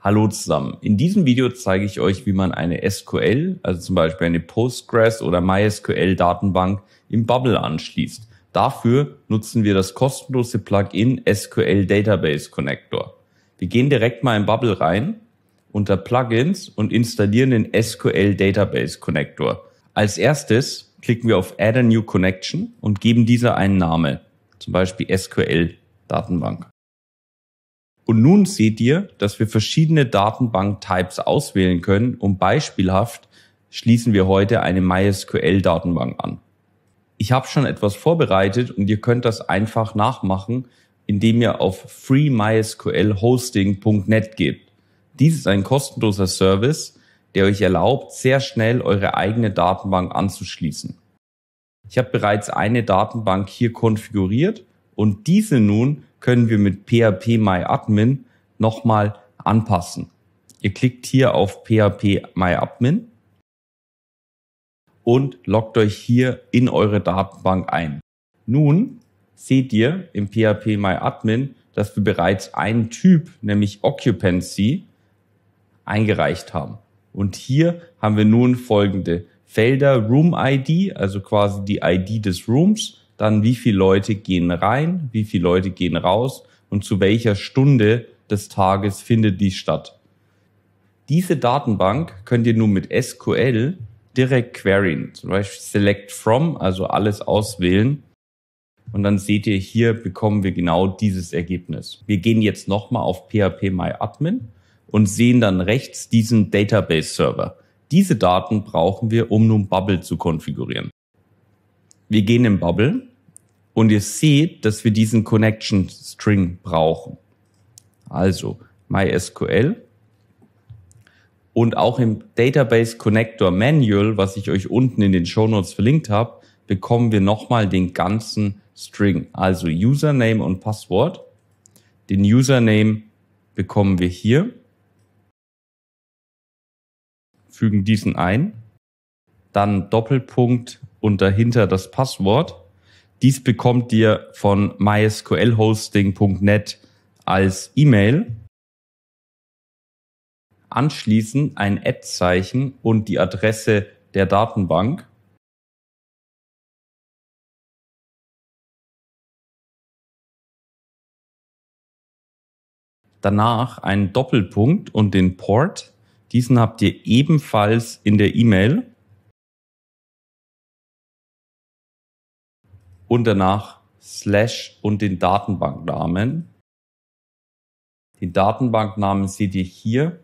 Hallo zusammen. In diesem Video zeige ich euch, wie man eine SQL, also zum Beispiel eine Postgres oder MySQL Datenbank im Bubble anschließt. Dafür nutzen wir das kostenlose Plugin SQL Database Connector. Wir gehen direkt mal in Bubble rein, unter Plugins und installieren den SQL Database Connector. Als erstes klicken wir auf Add a New Connection und geben dieser einen Namen, zum Beispiel SQL Datenbank. Und nun seht ihr, dass wir verschiedene Datenbank-Types auswählen können und beispielhaft schließen wir heute eine MySQL-Datenbank an. Ich habe schon etwas vorbereitet und ihr könnt das einfach nachmachen, indem ihr auf freemysqlhosting.net geht. Dies ist ein kostenloser Service, der euch erlaubt, sehr schnell eure eigene Datenbank anzuschließen. Ich habe bereits eine Datenbank hier konfiguriert und diese nun können wir mit PHP My nochmal anpassen. Ihr klickt hier auf PHP My und loggt euch hier in eure Datenbank ein. Nun seht ihr im PHP My dass wir bereits einen Typ, nämlich Occupancy, eingereicht haben. Und hier haben wir nun folgende Felder Room ID, also quasi die ID des Rooms, dann wie viele Leute gehen rein, wie viele Leute gehen raus und zu welcher Stunde des Tages findet die statt. Diese Datenbank könnt ihr nun mit SQL direkt queryen, zum Beispiel Select From, also alles auswählen. Und dann seht ihr, hier bekommen wir genau dieses Ergebnis. Wir gehen jetzt nochmal auf PHP My Admin und sehen dann rechts diesen Database Server. Diese Daten brauchen wir, um nun Bubble zu konfigurieren. Wir gehen in Bubble und ihr seht, dass wir diesen Connection String brauchen. Also MySQL. Und auch im Database Connector Manual, was ich euch unten in den Show Notes verlinkt habe, bekommen wir nochmal den ganzen String. Also Username und Passwort. Den Username bekommen wir hier. Fügen diesen ein. Dann Doppelpunkt und dahinter das Passwort dies bekommt ihr von mysqlhosting.net als E-Mail. Anschließend ein Ad-Zeichen und die Adresse der Datenbank. Danach einen Doppelpunkt und den Port. Diesen habt ihr ebenfalls in der E-Mail. und danach slash und den Datenbanknamen. Den Datenbanknamen seht ihr hier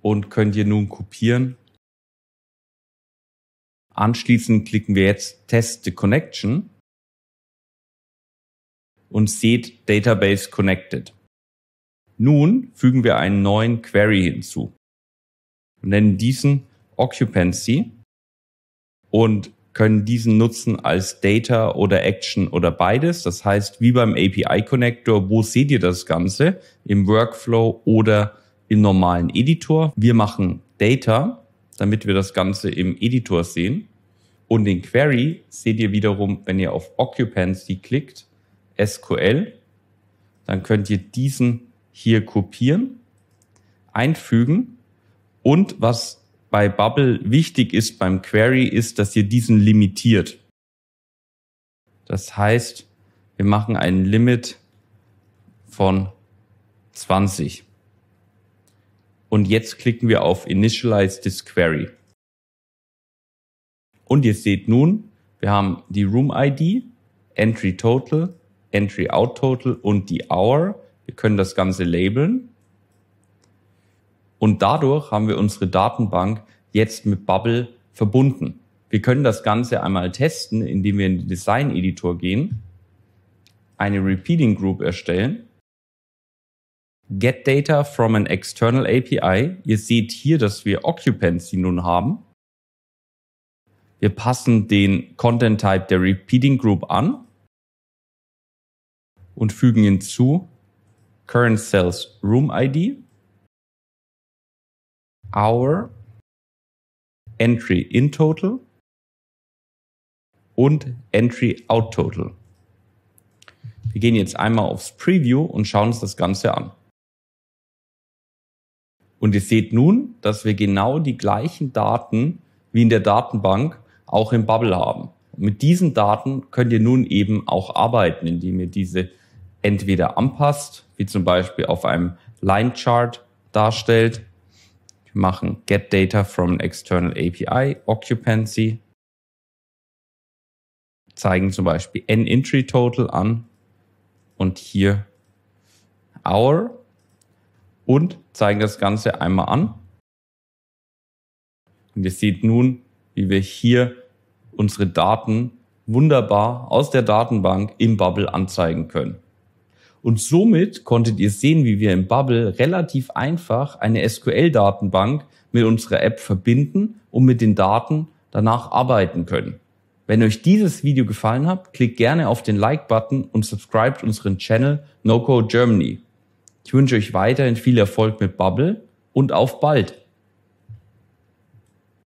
und könnt ihr nun kopieren. Anschließend klicken wir jetzt Test the Connection und seht Database Connected. Nun fügen wir einen neuen Query hinzu und nennen diesen Occupancy und können diesen nutzen als Data oder Action oder beides. Das heißt, wie beim API Connector, wo seht ihr das Ganze? Im Workflow oder im normalen Editor? Wir machen Data, damit wir das Ganze im Editor sehen. Und den Query seht ihr wiederum, wenn ihr auf Occupancy klickt, SQL, dann könnt ihr diesen hier kopieren, einfügen und was bei Bubble wichtig ist beim Query, ist, dass ihr diesen limitiert. Das heißt, wir machen ein Limit von 20. Und jetzt klicken wir auf Initialize this Query. Und ihr seht nun, wir haben die Room ID, Entry Total, Entry Out Total und die Hour. Wir können das Ganze labeln. Und dadurch haben wir unsere Datenbank jetzt mit Bubble verbunden. Wir können das Ganze einmal testen, indem wir in den Design Editor gehen, eine Repeating Group erstellen, Get Data from an External API. Ihr seht hier, dass wir Occupancy nun haben. Wir passen den Content Type der Repeating Group an und fügen hinzu Current Cells Room ID Hour, Entry in Total und Entry out Total. Wir gehen jetzt einmal aufs Preview und schauen uns das Ganze an. Und ihr seht nun, dass wir genau die gleichen Daten wie in der Datenbank auch im Bubble haben. Und mit diesen Daten könnt ihr nun eben auch arbeiten, indem ihr diese entweder anpasst, wie zum Beispiel auf einem Line Chart darstellt, machen. Get data from an external API, Occupancy, zeigen zum Beispiel N-Entry Total an und hier Hour und zeigen das Ganze einmal an. Und ihr seht nun, wie wir hier unsere Daten wunderbar aus der Datenbank im Bubble anzeigen können. Und somit konntet ihr sehen, wie wir im Bubble relativ einfach eine SQL-Datenbank mit unserer App verbinden und mit den Daten danach arbeiten können. Wenn euch dieses Video gefallen hat, klickt gerne auf den Like-Button und subscribt unseren Channel NoCode Germany. Ich wünsche euch weiterhin viel Erfolg mit Bubble und auf bald!